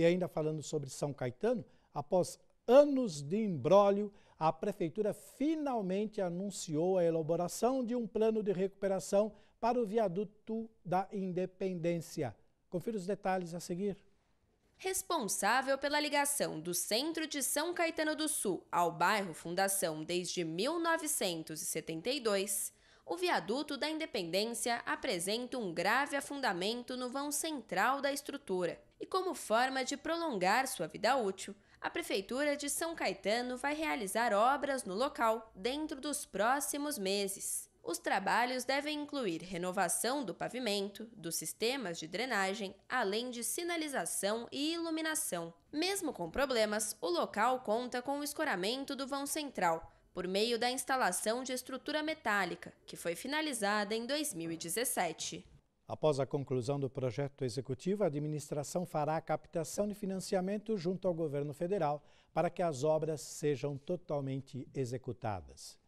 E ainda falando sobre São Caetano, após anos de imbróglio, a prefeitura finalmente anunciou a elaboração de um plano de recuperação para o viaduto da Independência. Confira os detalhes a seguir. Responsável pela ligação do centro de São Caetano do Sul ao bairro Fundação desde 1972, o viaduto da Independência apresenta um grave afundamento no vão central da estrutura. E como forma de prolongar sua vida útil, a Prefeitura de São Caetano vai realizar obras no local dentro dos próximos meses. Os trabalhos devem incluir renovação do pavimento, dos sistemas de drenagem, além de sinalização e iluminação. Mesmo com problemas, o local conta com o escoramento do vão central, por meio da instalação de estrutura metálica, que foi finalizada em 2017. Após a conclusão do projeto executivo, a administração fará a captação de financiamento junto ao governo federal para que as obras sejam totalmente executadas.